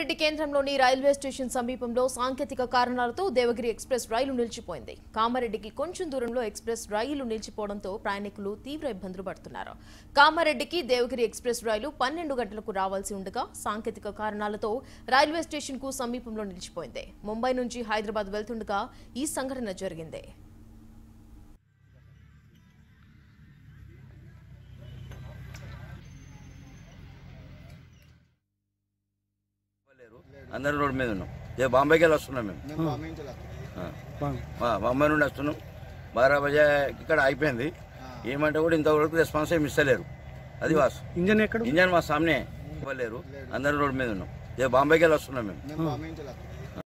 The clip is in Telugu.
కామారెడ్డి కేంద్రంలోని రైల్వే స్టేషన్ సమీపంలో సాంకేతిక కారణాలతో దేవగిరి ఎక్స్ప్రెస్ రైలు నిలిచిపోయింది కామారెడ్డికి కొంచెం దూరంలో ఎక్స్ప్రెస్ రైలు నిలిచిపోవడంతో ప్రయాణికులు తీవ్ర ఇబ్బందులు పడుతున్నారు కామారెడ్డికి దేవగిరి ఎక్స్ప్రెస్ రైలు పన్నెండు గంటలకు రావాల్సి ఉండగా సాంకేతిక కారణాలతో రైల్వే స్టేషన్ కు సమీపంలో నిలిచిపోయింది ముంబై నుంచి హైదరాబాద్ వెళ్తుండగా ఈ సంఘటన జరిగింది అందరం రోడ్ మీద ఉన్నాం బాంబేకి వెళ్ళి వస్తున్నాం మేము బాంబే నుండి వస్తున్నాం బారా బజా ఇక్కడ అయిపోయింది ఏమంటే కూడా ఇంతవరకు రెస్పాన్స్ ఏమి ఇస్తలేరు అది వాస్ ఇంజన్ ఎక్కడ ఇంజన్ మా సామ్నే ఇవ్వలేరు అందరం రోడ్ మీద ఉన్నాం బాంబేకి వెళ్ళి వస్తున్నాం మేము